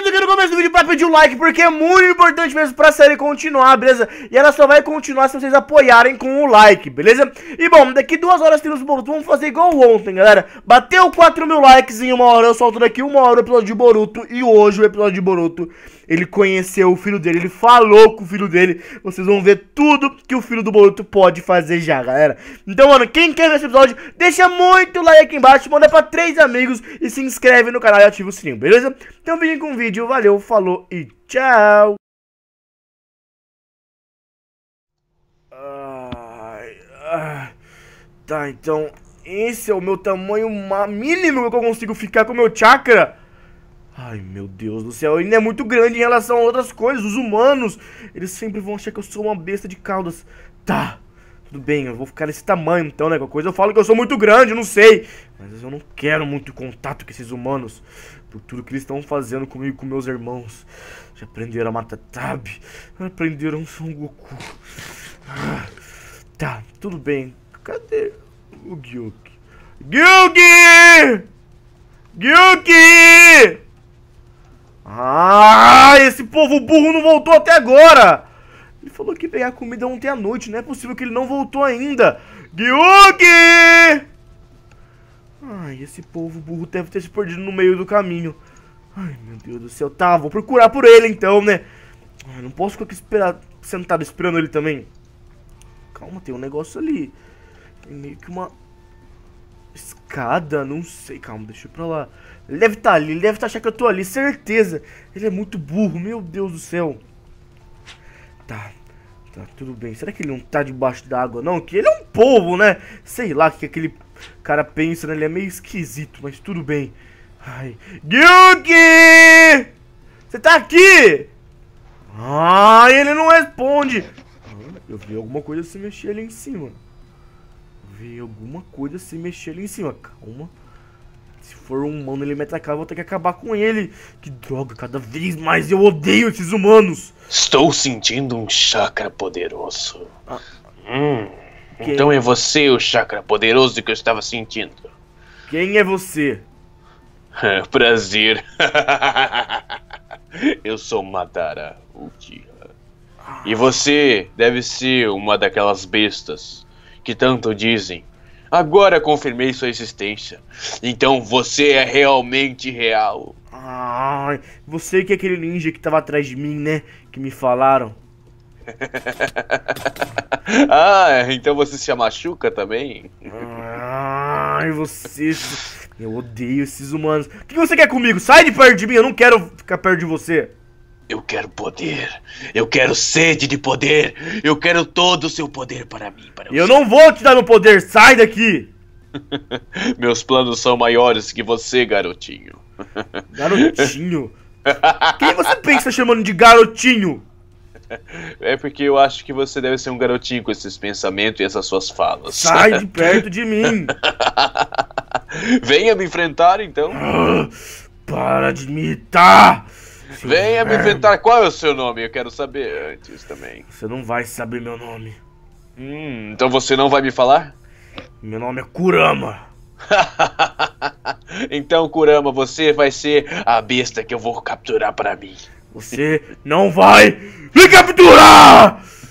galerinha, aqui no começo do vídeo pra pedir um like, porque é muito importante mesmo pra série continuar, beleza? E ela só vai continuar se vocês apoiarem com o like, beleza? E bom, daqui duas horas temos Boruto, vamos fazer igual ontem, galera. Bateu 4 mil likes em uma hora, eu solto daqui uma hora o episódio de Boruto, e hoje o episódio de Boruto ele conheceu o filho dele, ele falou com o filho dele. Vocês vão ver tudo que o filho do Boruto pode fazer já, galera. Então, mano, quem quer ver esse episódio, deixa muito like aqui embaixo, manda pra três amigos e se inscreve no canal e ativa o sininho, beleza? Então, fiquem com o vídeo, valeu, falou e tchau! ai. Tá, então esse é o meu tamanho mínimo que eu consigo ficar com o meu chakra. Ai, meu Deus do céu, ele é muito grande em relação a outras coisas, os humanos. Eles sempre vão achar que eu sou uma besta de caudas. Tá, tudo bem, eu vou ficar desse tamanho então, né? Qualquer coisa eu falo que eu sou muito grande, não sei. Mas eu não quero muito contato com esses humanos. Por tudo que eles estão fazendo comigo e com meus irmãos. Já aprenderam a matar Tab. Aprenderam Son Goku. Ah, tá, tudo bem. Cadê o Gyuki? Gyuki! Gyuki! Ah, esse povo burro não voltou até agora! Ele falou que ia pegar comida ontem à noite, não é possível que ele não voltou ainda! Gyugi! Ai, esse povo burro deve ter se perdido no meio do caminho. Ai, meu Deus do céu. Tá, vou procurar por ele então, né? Ai, ah, não posso ficar aqui esperar, sentado esperando ele também. Calma, tem um negócio ali. Tem meio que uma Escada? Não sei. Calma, deixa eu pra lá. Ele deve estar tá ali. Ele deve tá achar que eu tô ali. Certeza. Ele é muito burro. Meu Deus do céu. Tá. Tá, tudo bem. Será que ele não tá debaixo da água, não? Que ele é um povo, né? Sei lá o que aquele cara pensa, né? Ele é meio esquisito, mas tudo bem. Ai. Gyuki! Você tá aqui? Ah, ele não responde. Ah, eu vi alguma coisa se mexer ali em cima alguma coisa se mexer ali em cima. Calma. Se for um humano ele me atacar, eu vou ter que acabar com ele. Que droga, cada vez mais eu odeio esses humanos. Estou sentindo um chakra poderoso. Ah. Hum. Quem? Então é você o chakra poderoso que eu estava sentindo. Quem é você? Prazer. eu sou Madara Uchiha. Ah. E você deve ser uma daquelas bestas que tanto dizem. Agora confirmei sua existência. Então você é realmente real. Ai, você que é aquele ninja que tava atrás de mim, né? Que me falaram. ah, então você se machuca também? Ai, vocês. Eu odeio esses humanos. O que você quer comigo? Sai de perto de mim, eu não quero ficar perto de você. Eu quero poder. Eu quero sede de poder. Eu quero todo o seu poder para mim. Para eu, eu não vou te dar meu poder. Sai daqui. Meus planos são maiores que você, garotinho. Garotinho? Quem você pensa tá chamando de garotinho? É porque eu acho que você deve ser um garotinho com esses pensamentos e essas suas falas. Sai de perto de mim! Venha me enfrentar então! Ah, para de me irritar! Venha me é. inventar qual é o seu nome, eu quero saber antes também. Você não vai saber meu nome. Hum, então você não vai me falar? Meu nome é Kurama. então, Kurama, você vai ser a besta que eu vou capturar para mim. Você não vai me capturar!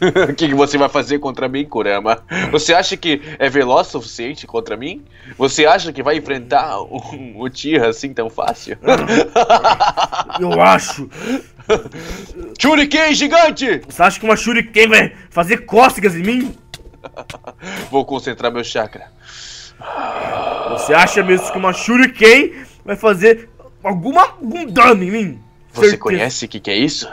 o que, que, você vai fazer contra mim, Kurama? Você acha que é veloz o suficiente contra mim? Você acha que vai enfrentar o, o Tira assim tão fácil? Eu acho. Shuriken gigante! Você acha que uma Shuriken vai fazer cócegas em mim? Vou concentrar meu chakra. Você acha mesmo que uma Shuriken vai fazer alguma, algum dano em mim? Você Certeza. conhece o que, que é isso?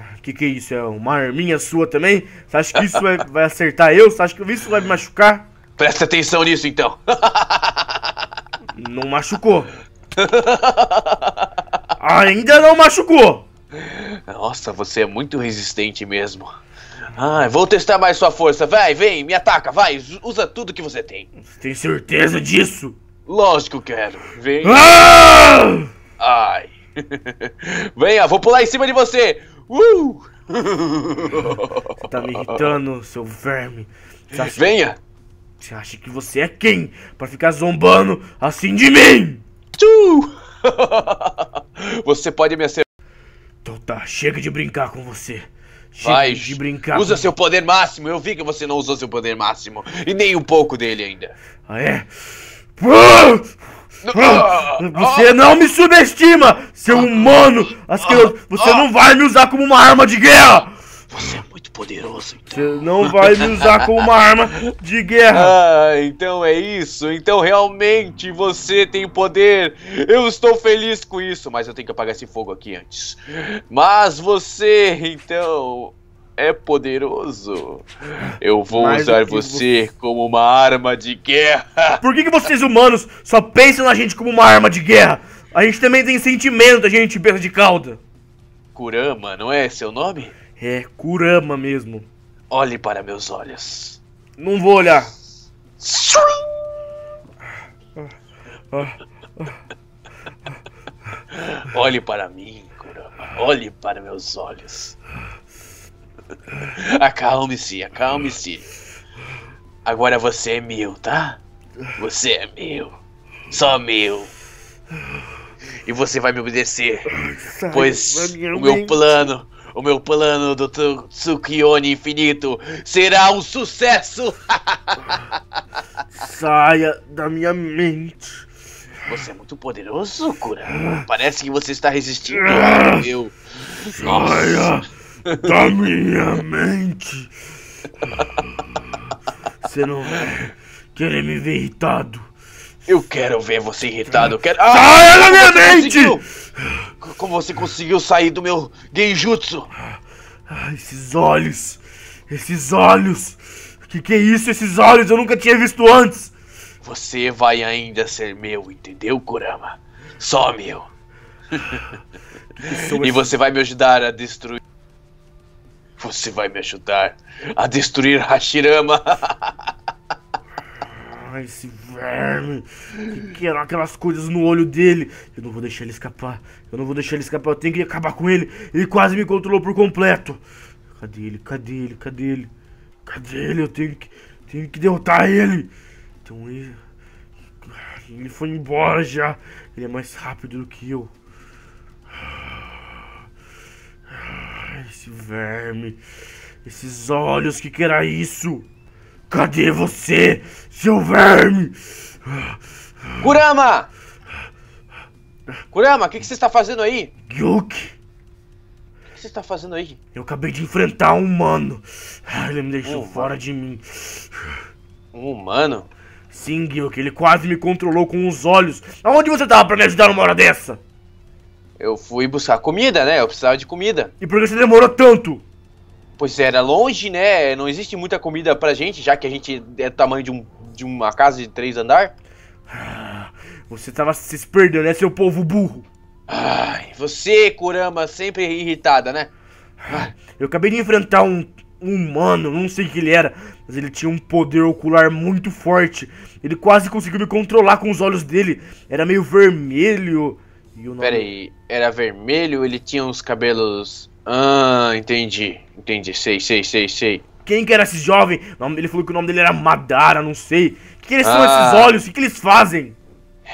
Ah, que que é isso? É uma arminha sua também? Você acha que isso vai, vai acertar eu? Você acha que isso vai me machucar? Presta atenção nisso então. Não machucou. Ainda não machucou. Nossa, você é muito resistente mesmo. Ah, vou testar mais sua força. Vai, vem, me ataca, vai, usa tudo que você tem. tem certeza disso? Lógico que quero. Vem. Ah! Ai. Venha, vou pular em cima de você. Uh! Você tá me irritando, seu verme. Acha... Venha! Você acha que você é quem para ficar zombando assim de mim? você pode me acertar. Então tá, chega de brincar com você. Chega Vai, de brincar. Usa com... seu poder máximo. Eu vi que você não usou seu poder máximo. E nem um pouco dele ainda. Ah, é? Ah! Você não me subestima, seu humano! Asqueroso! Você não vai me usar como uma arma de guerra! Você é muito poderoso, então. Você não vai me usar como uma arma de guerra. Ah, então é isso. Então realmente você tem poder. Eu estou feliz com isso, mas eu tenho que apagar esse fogo aqui antes. Mas você, então, é poderoso. Eu vou Mais usar você, você como uma arma de guerra. Por que, que vocês humanos só pensam na gente como uma arma de guerra? A gente também tem sentimento, a gente pensa de cauda. Kurama, não é seu nome? É, Kurama mesmo. Olhe para meus olhos. Não vou olhar. Olhe para mim, Kurama. Olhe para meus olhos. acalme-se, acalme-se. Agora você é meu, tá? Você é meu. Só meu. E você vai me obedecer. Sai pois o meu mente. plano, o meu plano do Tsukione Infinito será um sucesso. Saia da minha mente. Você é muito poderoso, Kurama. Parece que você está resistindo ao ah! meu. Nossa. Saia da minha mente. Você não vai querer me ver irritado. Eu quero ver você irritado, eu quero. Ah, Saia da minha mente! Conseguiu... Como você conseguiu sair do meu genjutsu? Ah, esses olhos! Esses olhos! Que que é isso, esses olhos? Eu nunca tinha visto antes! Você vai ainda ser meu, entendeu, Kurama? Só meu. e você vai me ajudar a destruir você vai me ajudar a destruir Hashirama. Ai, esse verme que quer aquelas coisas no olho dele. Eu não vou deixar ele escapar. Eu não vou deixar ele escapar. Eu tenho que acabar com ele. Ele quase me controlou por completo. Cadê ele? Cadê ele? Cadê ele? Cadê ele? Eu tenho que, tenho que derrotar ele. Então ele. Ele foi embora já. Ele é mais rápido do que eu. esse verme. Esses olhos, que que era isso? Cadê você, seu verme? Kurama! Kurama, o que, você está fazendo aí? Gyuk! O que você está fazendo aí? Eu acabei de enfrentar um humano. Ele me deixou um fora de mim. Um humano? Sim, Gyuk, ele quase me controlou com os olhos. Aonde você estava para me ajudar numa hora dessa? eu fui buscar comida, né? Eu precisava de comida. E por que você demorou tanto? Pois era longe, né? Não existe muita comida pra gente, já que a gente é do tamanho de, um, de uma casa de três andar. Ah, você tava se perdendo, né, seu povo burro? Ai, você, Kurama, sempre irritada, né? Ah, eu acabei de enfrentar um, um humano, não sei o que ele era, mas ele tinha um poder ocular muito forte. Ele quase conseguiu me controlar com os olhos dele. Era meio vermelho. E o nome... Peraí, era vermelho, ele tinha uns cabelos. Ah, entendi. Entendi. Sei, sei, sei, sei. Quem que era esse jovem? Ele falou que o nome dele era Madara, não sei. O que, que eles ah, são esses olhos? O que, que eles fazem?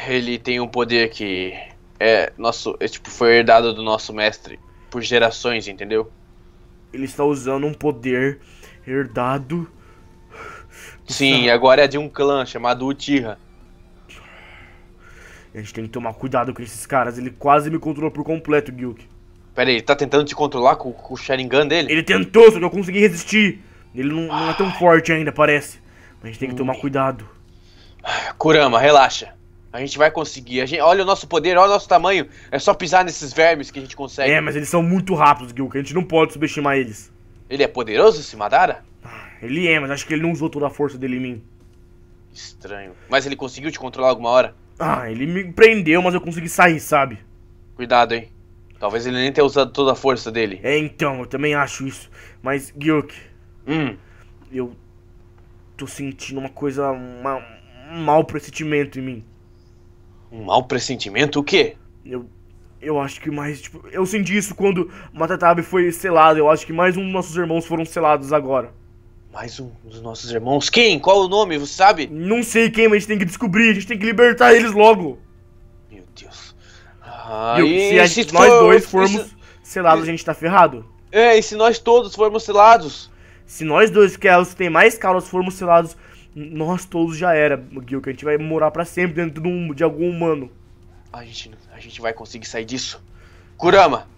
Ele tem um poder que é nosso, é, tipo, foi herdado do nosso mestre por gerações, entendeu? Ele está usando um poder herdado. Sim, agora é de um clã chamado Uchiha. A gente tem que tomar cuidado com esses caras. Ele quase me controlou por completo, Gilk. Pera aí, ele tá tentando te controlar com, com o Sharingan dele? Ele tentou, só não consegui resistir. Ele não, não é tão ah. forte ainda, parece. Mas a gente tem que tomar hum. cuidado. Kurama, relaxa. A gente vai conseguir. A gente, olha o nosso poder, olha o nosso tamanho. É só pisar nesses vermes que a gente consegue. É, mas eles são muito rápidos, Gilk. A gente não pode subestimar eles. Ele é poderoso, esse Madara? Ah, ele é, mas acho que ele não usou toda a força dele em mim. Estranho. Mas ele conseguiu te controlar alguma hora? Ah, ele me prendeu, mas eu consegui sair, sabe? Cuidado, hein? Talvez ele nem tenha usado toda a força dele. É, então, eu também acho isso. Mas, Gyuk... Hum? Eu tô sentindo uma coisa... Uma, um mau pressentimento em mim. Um mau pressentimento? O quê? Eu... Eu acho que mais, tipo... Eu senti isso quando Matatabe foi selado. Eu acho que mais um dos nossos irmãos foram selados agora mais um dos nossos irmãos. Quem? Qual o nome? Você sabe? Não sei quem, mas a gente tem que descobrir. A gente tem que libertar eles logo. Meu Deus. Ah, Meu, se, a, se nós for, dois formos se, selados, a gente tá ferrado. É, e se nós todos formos selados? Se nós dois, que é os que tem mais caras, formos selados, nós todos já era, Gil, que a gente vai morar para sempre dentro de, um, de algum humano. A gente, a gente vai conseguir sair disso. Kurama,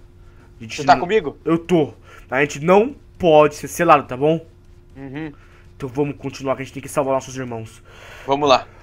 você tá não, comigo? Eu tô. A gente não pode ser selado, tá bom? Uhum. Então vamos continuar, que a gente tem que salvar nossos irmãos. Vamos lá.